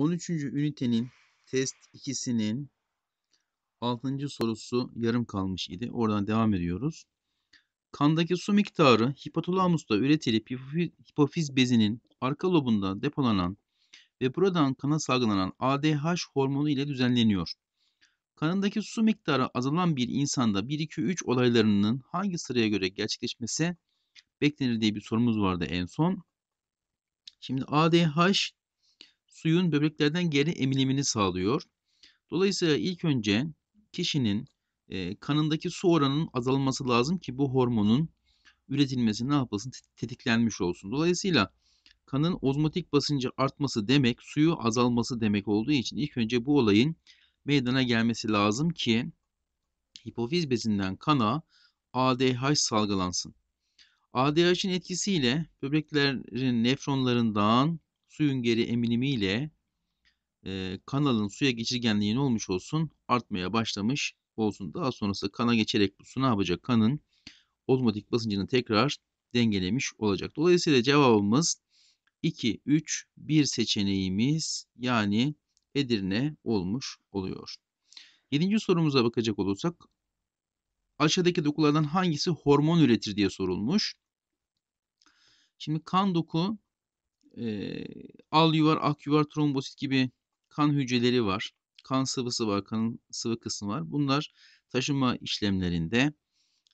13. ünitenin test 2'sinin 6. sorusu yarım kalmış idi. Oradan devam ediyoruz. Kandaki su miktarı hipotalamusta üretilip hipofiz bezinin arka lobunda depolanan ve buradan kana salgılanan ADH hormonu ile düzenleniyor. Kanındaki su miktarı azalan bir insanda 1-2-3 olaylarının hangi sıraya göre gerçekleşmesi beklenir diye bir sorumuz vardı en son. Şimdi ADH suyun böbreklerden geri emilimini sağlıyor. Dolayısıyla ilk önce kişinin e, kanındaki su oranının azalması lazım ki bu hormonun üretilmesi ne yapılsın tetiklenmiş olsun. Dolayısıyla kanın ozmotik basıncı artması demek suyu azalması demek olduğu için ilk önce bu olayın meydana gelmesi lazım ki hipofiz bezinden kana ADH salgılansın. ADH'in etkisiyle böbreklerin nefronlarından suyun geri eminimiyle e, kanalın suya geçirgenliği ne olmuş olsun artmaya başlamış olsun. Daha sonrası kana geçerek bu su ne yapacak? Kanın otomatik basıncını tekrar dengelemiş olacak. Dolayısıyla cevabımız 2, 3, 1 seçeneğimiz yani Edirne olmuş oluyor. Yedinci sorumuza bakacak olursak aşağıdaki dokulardan hangisi hormon üretir diye sorulmuş. Şimdi kan doku ee, al yuvar, ak yuvar trombosit gibi kan hücreleri var. Kan sıvısı var, kanın sıvı kısmı var. Bunlar taşıma işlemlerinde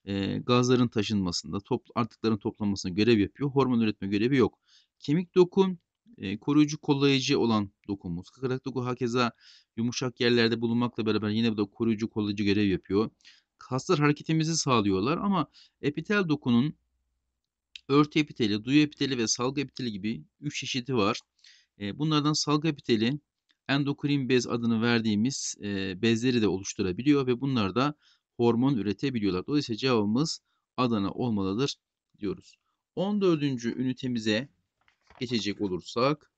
e, gazların taşınmasında, top, artıkların toplanmasında görev yapıyor. Hormon üretme görevi yok. Kemik dokun e, koruyucu kollayıcı olan dokumuz. Kıkırdak doku hakeza yumuşak yerlerde bulunmakla beraber yine bu da koruyucu kollayıcı görev yapıyor. Kaslar hareketimizi sağlıyorlar ama epitel dokunun örtü epiteli, duyu epiteli ve salgı epiteli gibi 3 çeşidi var. Ee, bunlardan salgı epiteli endokrin bez adını verdiğimiz e, bezleri de oluşturabiliyor ve bunlar da hormon üretebiliyorlar. Dolayısıyla cevabımız Adana olmalıdır diyoruz. 14. ünitemize geçecek olursak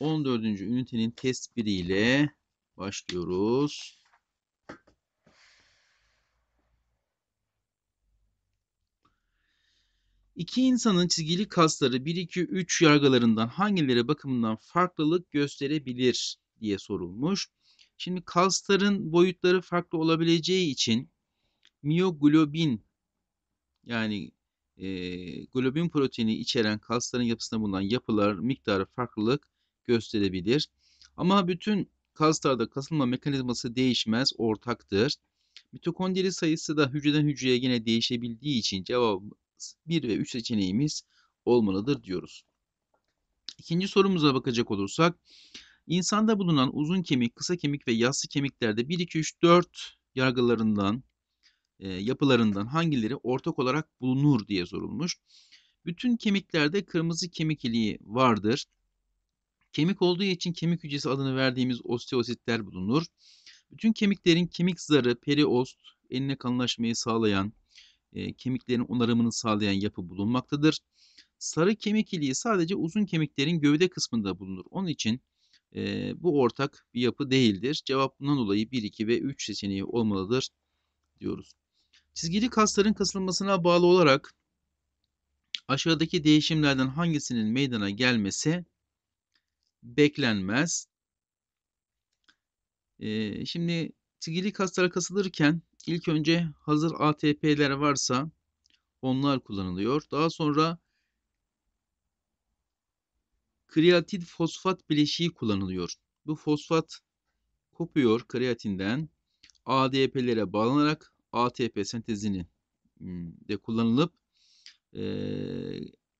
14. ünitenin test 1 ile başlıyoruz. İki insanın çizgili kasları 1 2 3 yargılarından hangileri bakımından farklılık gösterebilir diye sorulmuş. Şimdi kasların boyutları farklı olabileceği için miyoglobin yani e, globin proteini içeren kasların yapısında bulunan yapılar miktarı farklılık gösterebilir. Ama bütün kaslarda kasılma mekanizması değişmez, ortaktır. Mitokondri sayısı da hücreden hücreye yine değişebildiği için cevap 1 ve 3 seçeneğimiz olmalıdır diyoruz. İkinci sorumuza bakacak olursak insanda bulunan uzun kemik, kısa kemik ve yassı kemiklerde 1, 2, 3, 4 yargılarından e, yapılarından hangileri ortak olarak bulunur diye sorulmuş. Bütün kemiklerde kırmızı kemik iliği vardır. Kemik olduğu için kemik hücresi adını verdiğimiz osteositler bulunur. Bütün kemiklerin kemik zarı, periost, enine kanlaşmayı sağlayan, e, kemiklerin onarımını sağlayan yapı bulunmaktadır. Sarı kemik iliği sadece uzun kemiklerin gövde kısmında bulunur. Onun için e, bu ortak bir yapı değildir. Cevap bundan dolayı 1, 2 ve 3 seçeneği olmalıdır diyoruz. Çizgili kasların kasılmasına bağlı olarak aşağıdaki değişimlerden hangisinin meydana gelmesi beklenmez. Ee, şimdi çizgili kaslara kasılırken İlk önce hazır ATP'ler varsa onlar kullanılıyor. Daha sonra kreatin fosfat bileşiği kullanılıyor. Bu fosfat kopuyor kreatinden ADP'lere bağlanarak ATP sentezini hmm, de kullanılıp e,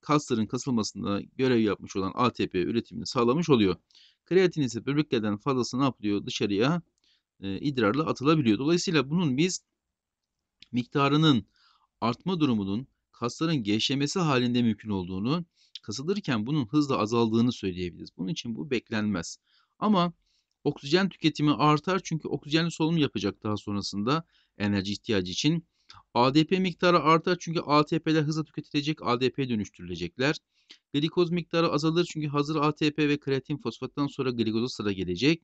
kasların kasılmasında görev yapmış olan ATP üretimini sağlamış oluyor. Kreatin ise böbreklerden fazlasını ne yapıyor? Dışarıya idrarla atılabiliyor. Dolayısıyla bunun biz miktarının artma durumunun kasların gevşemesi halinde mümkün olduğunu, kasılırken bunun hızla azaldığını söyleyebiliriz. Bunun için bu beklenmez. Ama oksijen tüketimi artar çünkü oksijenli solunum yapacak daha sonrasında enerji ihtiyacı için. ADP miktarı artar çünkü ATP'ler hızla tüketilecek, ADP'ye dönüştürülecekler. Glikoz miktarı azalır çünkü hazır ATP ve kreatin fosfattan sonra glikoza sıra gelecek.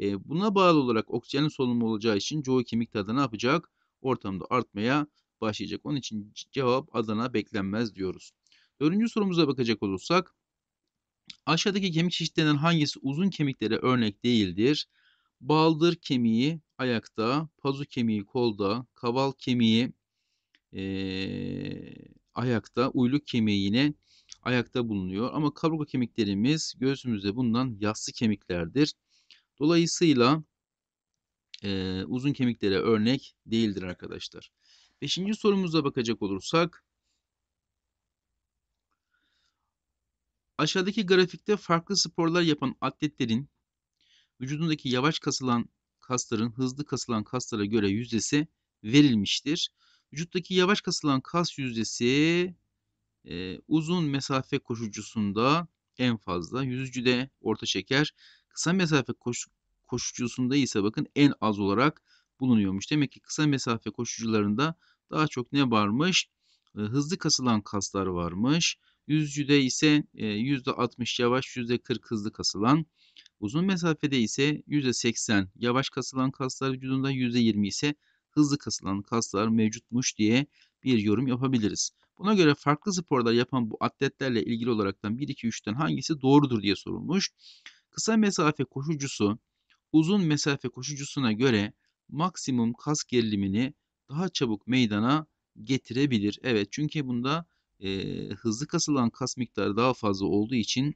E, buna bağlı olarak oksijenin solunumu olacağı için çoğu kemik da ne yapacak? Ortamda artmaya başlayacak. Onun için cevap Adana beklenmez diyoruz. Dördüncü sorumuza bakacak olursak aşağıdaki kemik çeşitlerinden hangisi uzun kemiklere örnek değildir? Baldır kemiği ayakta, pazu kemiği kolda, kaval kemiği e, ayakta, uyluk kemiği yine ayakta bulunuyor. Ama kaburga kemiklerimiz göğsümüzde bundan yassı kemiklerdir. Dolayısıyla e, uzun kemiklere örnek değildir arkadaşlar. Beşinci sorumuza bakacak olursak. Aşağıdaki grafikte farklı sporlar yapan atletlerin vücudundaki yavaş kasılan kasların hızlı kasılan kaslara göre yüzdesi verilmiştir. Vücuttaki yavaş kasılan kas yüzdesi e, uzun mesafe koşucusunda en fazla, yüzücü de orta şeker, Kısa mesafe koşu, koşucusunda ise bakın en az olarak bulunuyormuş. Demek ki kısa mesafe koşucularında daha çok ne varmış? Ee, hızlı kasılan kaslar varmış. Yüzcüde ise %60 e, yavaş, %40 hızlı kasılan. Uzun mesafede ise %80 yavaş kasılan kaslar vücudunda, %20 ise hızlı kasılan kaslar mevcutmuş diye bir yorum yapabiliriz. Buna göre farklı sporlar yapan bu atletlerle ilgili olaraktan 1 2 3'ten hangisi doğrudur diye sorulmuş. Kısa mesafe koşucusu uzun mesafe koşucusuna göre maksimum kas gerilimini daha çabuk meydana getirebilir. Evet çünkü bunda e, hızlı kasılan kas miktarı daha fazla olduğu için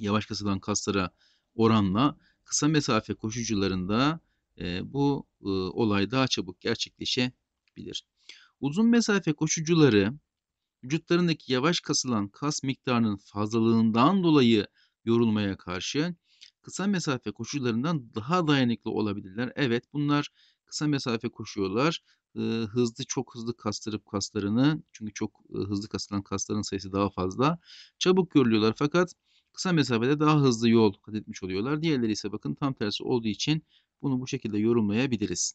yavaş kasılan kaslara oranla kısa mesafe koşucularında e, bu e, olay daha çabuk gerçekleşebilir. Uzun mesafe koşucuları vücutlarındaki yavaş kasılan kas miktarının fazlalığından dolayı yorulmaya karşı kısa mesafe koşucularından daha dayanıklı olabilirler. Evet bunlar kısa mesafe koşuyorlar. hızlı çok hızlı kastırıp kaslarını çünkü çok hızlı kasılan kasların sayısı daha fazla. Çabuk yoruluyorlar fakat kısa mesafede daha hızlı yol kat etmiş oluyorlar. Diğerleri ise bakın tam tersi olduğu için bunu bu şekilde yorumlayabiliriz.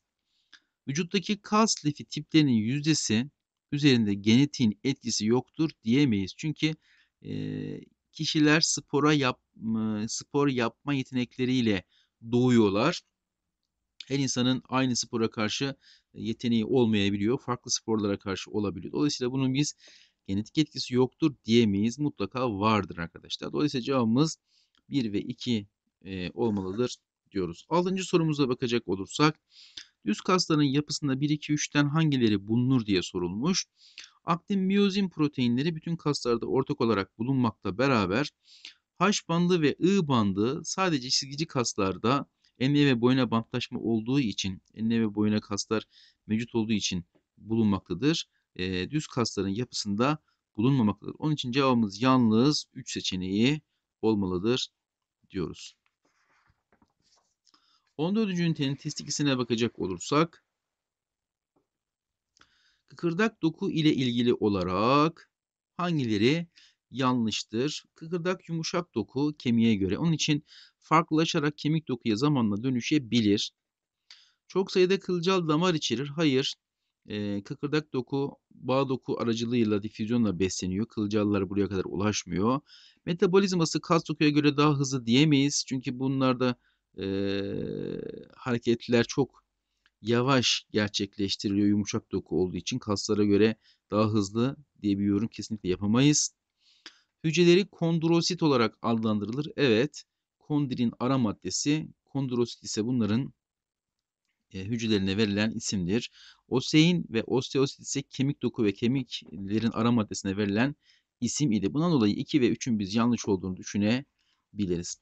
Vücuttaki kas lifi tiplerinin yüzdesi üzerinde genetiğin etkisi yoktur diyemeyiz. Çünkü e, kişiler spora yap, spor yapma yetenekleriyle doğuyorlar. Her insanın aynı spora karşı yeteneği olmayabiliyor. Farklı sporlara karşı olabiliyor. Dolayısıyla bunun biz genetik etkisi yoktur diyemeyiz. Mutlaka vardır arkadaşlar. Dolayısıyla cevabımız 1 ve 2 e, olmalıdır diyoruz. 6. sorumuza bakacak olursak düz kasların yapısında 1 2 3'ten hangileri bulunur diye sorulmuş. Aktin miyozin proteinleri bütün kaslarda ortak olarak bulunmakta beraber H bandı ve I bandı sadece çizgici kaslarda enine ve boyuna bantlaşma olduğu için, enine ve boyuna kaslar mevcut olduğu için bulunmaktadır. E, düz kasların yapısında bulunmamaktadır. Onun için cevabımız yalnız 3 seçeneği olmalıdır diyoruz. 14. ünitenin test 2'sine bakacak olursak Kıkırdak doku ile ilgili olarak hangileri yanlıştır? Kıkırdak yumuşak doku kemiğe göre. Onun için farklılaşarak kemik dokuya zamanla dönüşebilir. Çok sayıda kılcal damar içerir. Hayır. E, kıkırdak doku bağ doku aracılığıyla difüzyonla besleniyor. Kılcallar buraya kadar ulaşmıyor. Metabolizması kas dokuya göre daha hızlı diyemeyiz. Çünkü bunlarda e, hareketler çok yavaş gerçekleştiriliyor yumuşak doku olduğu için kaslara göre daha hızlı diye bir yorum kesinlikle yapamayız. Hücreleri kondrosit olarak adlandırılır. Evet kondrin ara maddesi kondrosit ise bunların e, hücrelerine verilen isimdir. Osein ve osteosit ise kemik doku ve kemiklerin ara maddesine verilen isim idi. Bundan dolayı 2 ve 3'ün biz yanlış olduğunu düşünebiliriz.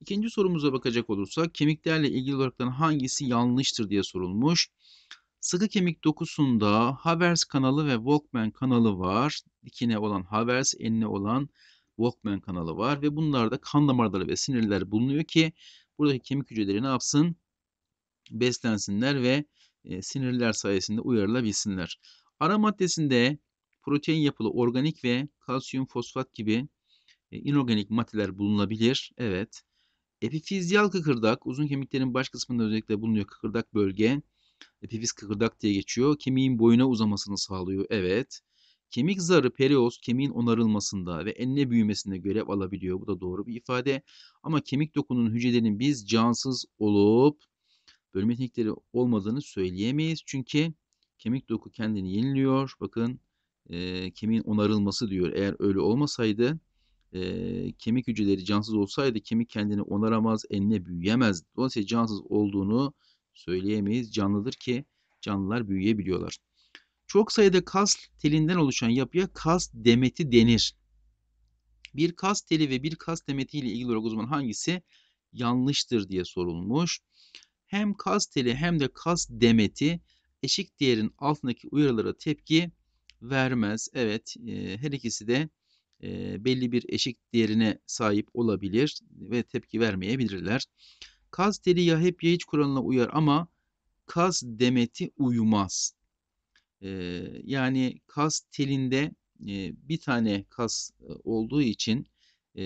İkinci sorumuza bakacak olursak kemiklerle ilgili olarak hangisi yanlıştır diye sorulmuş. Sıkı kemik dokusunda Havers kanalı ve Walkman kanalı var. Dikine olan Havers, enine olan Walkman kanalı var ve bunlarda kan damarları ve sinirler bulunuyor ki buradaki kemik hücreleri ne yapsın? Beslensinler ve e, sinirler sayesinde uyarılabilsinler. Ara maddesinde protein yapılı organik ve kalsiyum fosfat gibi e, inorganik maddeler bulunabilir. Evet. Epifizyal kıkırdak uzun kemiklerin baş kısmında özellikle bulunuyor kıkırdak bölge. Epifiz kıkırdak diye geçiyor. Kemiğin boyuna uzamasını sağlıyor. Evet. Kemik zarı perioz kemiğin onarılmasında ve enine büyümesinde görev alabiliyor. Bu da doğru bir ifade. Ama kemik dokunun hücrelerin biz cansız olup bölme teknikleri olmadığını söyleyemeyiz. Çünkü kemik doku kendini yeniliyor. Bakın e, kemiğin onarılması diyor. Eğer öyle olmasaydı e, kemik hücreleri cansız olsaydı kemik kendini onaramaz, enine büyüyemez. Dolayısıyla cansız olduğunu söyleyemeyiz. Canlıdır ki canlılar büyüyebiliyorlar. Çok sayıda kas telinden oluşan yapıya kas demeti denir. Bir kas teli ve bir kas demeti ile ilgili olarak uzman hangisi yanlıştır diye sorulmuş. Hem kas teli hem de kas demeti eşik değerin altındaki uyarılara tepki vermez. Evet her ikisi de e, belli bir eşik değerine sahip olabilir ve tepki vermeyebilirler. Kaz teli ya hep ya kuralına uyar ama kaz demeti uyumaz. E, yani kaz telinde e, bir tane kas olduğu için e,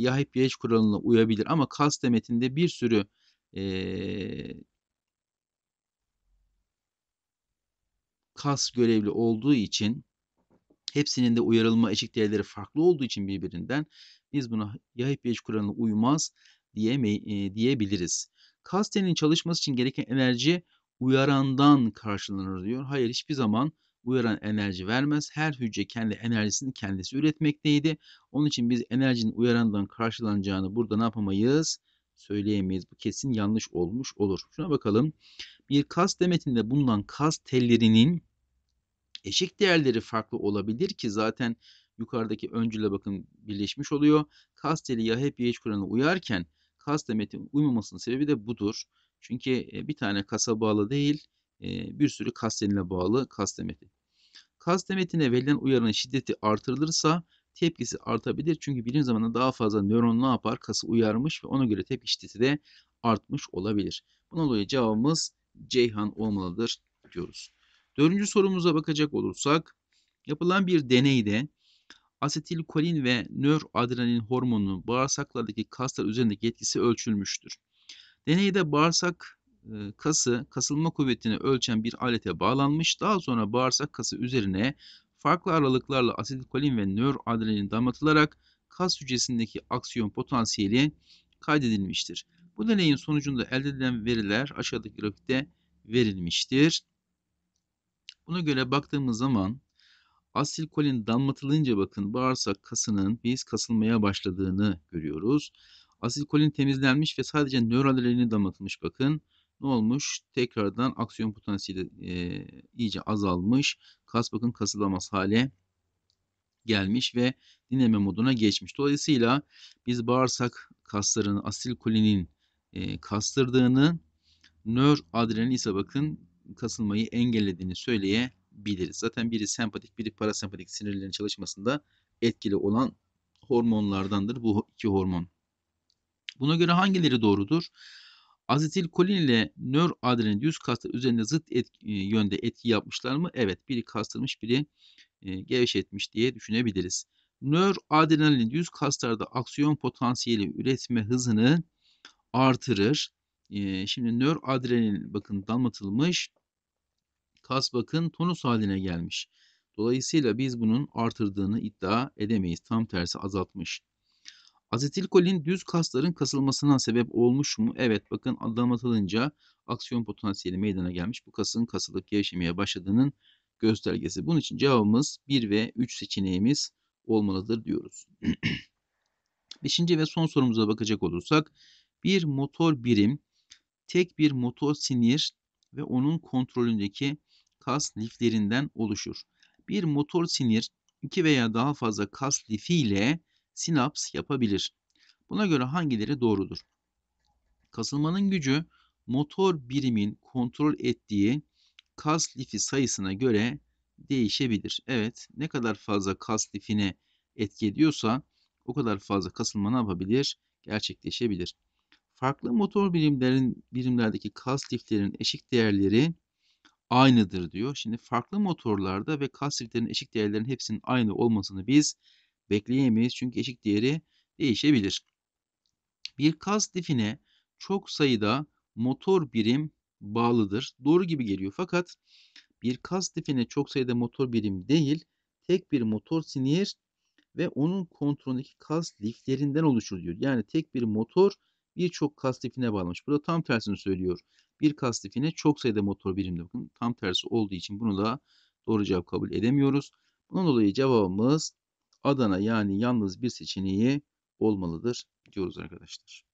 ya hep ya kuralına uyabilir ama kas demetinde bir sürü e, kas görevli olduğu için Hepsinin de uyarılma eşik değerleri farklı olduğu için birbirinden biz buna Yahip-Yecc kuralına uymaz diyemey, e, diyebiliriz. Kastenin çalışması için gereken enerji uyarandan karşılanır diyor. Hayır hiçbir zaman uyaran enerji vermez. Her hücre kendi enerjisini kendisi üretmekteydi. Onun için biz enerjinin uyarandan karşılanacağını burada ne yapamayız? Söyleyemeyiz. Bu kesin yanlış olmuş olur. Şuna bakalım. Bir kas demetinde bulunan kas tellerinin eşik değerleri farklı olabilir ki zaten yukarıdaki öncüle bakın birleşmiş oluyor. Kas teli ya hep YH kuralına uyarken kas demetin uymamasının sebebi de budur. Çünkü e, bir tane kasa bağlı değil e, bir sürü kas teline bağlı kas demeti. Kas demetine verilen uyarının şiddeti artırılırsa tepkisi artabilir. Çünkü bilim zamanında daha fazla nöron ne yapar? Kası uyarmış ve ona göre tepki şiddeti de artmış olabilir. Buna dolayı cevabımız Ceyhan olmalıdır diyoruz. Dördüncü sorumuza bakacak olursak yapılan bir deneyde asetilkolin ve nöroadrenalin hormonunun bağırsaklardaki kaslar üzerindeki etkisi ölçülmüştür. Deneyde bağırsak e, kası kasılma kuvvetini ölçen bir alete bağlanmış. Daha sonra bağırsak kası üzerine farklı aralıklarla asetilkolin ve nöroadrenalin damlatılarak kas hücresindeki aksiyon potansiyeli kaydedilmiştir. Bu deneyin sonucunda elde edilen veriler aşağıdaki grafikte verilmiştir. Buna göre baktığımız zaman asilkolin damlatılınca bakın bağırsak kasının biz kasılmaya başladığını görüyoruz. Asilkolin temizlenmiş ve sadece nöralerini damlatılmış bakın. Ne olmuş? Tekrardan aksiyon potansiyeli e, iyice azalmış. Kas bakın kasılamaz hale gelmiş ve dinleme moduna geçmiş. Dolayısıyla biz bağırsak kaslarını asilkolinin e, kastırdığını, nör adrenalin ise bakın kasılmayı engellediğini söyleyebiliriz. Zaten biri sempatik, biri parasempatik sinirlerin çalışmasında etkili olan hormonlardandır bu iki hormon. Buna göre hangileri doğrudur? Azetilkolin ile nöradrenalin düz kaslar üzerinde zıt et, e, yönde etki yapmışlar mı? Evet, biri kastırmış, biri e, gevşetmiş diye düşünebiliriz. Nöradrenalin düz kaslarda aksiyon potansiyeli üretme hızını artırır. Şimdi şimdi adrenin bakın damlatılmış. Kas bakın tonus haline gelmiş. Dolayısıyla biz bunun artırdığını iddia edemeyiz. Tam tersi azaltmış. Azetilkolin düz kasların kasılmasına sebep olmuş mu? Evet bakın damlatılınca aksiyon potansiyeli meydana gelmiş. Bu kasın kasılıp gevşemeye başladığının göstergesi. Bunun için cevabımız 1 ve 3 seçeneğimiz olmalıdır diyoruz. Beşinci ve son sorumuza bakacak olursak bir motor birim tek bir motor sinir ve onun kontrolündeki kas liflerinden oluşur. Bir motor sinir iki veya daha fazla kas lifi ile sinaps yapabilir. Buna göre hangileri doğrudur? Kasılmanın gücü motor birimin kontrol ettiği kas lifi sayısına göre değişebilir. Evet, ne kadar fazla kas lifine etki ediyorsa o kadar fazla kasılma ne yapabilir? Gerçekleşebilir farklı motor birimlerin birimlerdeki kas liflerin eşik değerleri aynıdır diyor. Şimdi farklı motorlarda ve kas liflerin eşik değerlerin hepsinin aynı olmasını biz bekleyemeyiz. Çünkü eşik değeri değişebilir. Bir kas lifine çok sayıda motor birim bağlıdır. Doğru gibi geliyor fakat bir kas lifine çok sayıda motor birim değil, tek bir motor sinir ve onun kontrolündeki kas liflerinden oluşur diyor. Yani tek bir motor birçok kas tipine bağlamış. Burada tam tersini söylüyor. Bir kastifine çok sayıda motor birimde bakın tam tersi olduğu için bunu da doğru cevap kabul edemiyoruz. Bunun dolayı cevabımız Adana yani yalnız bir seçeneği olmalıdır diyoruz arkadaşlar.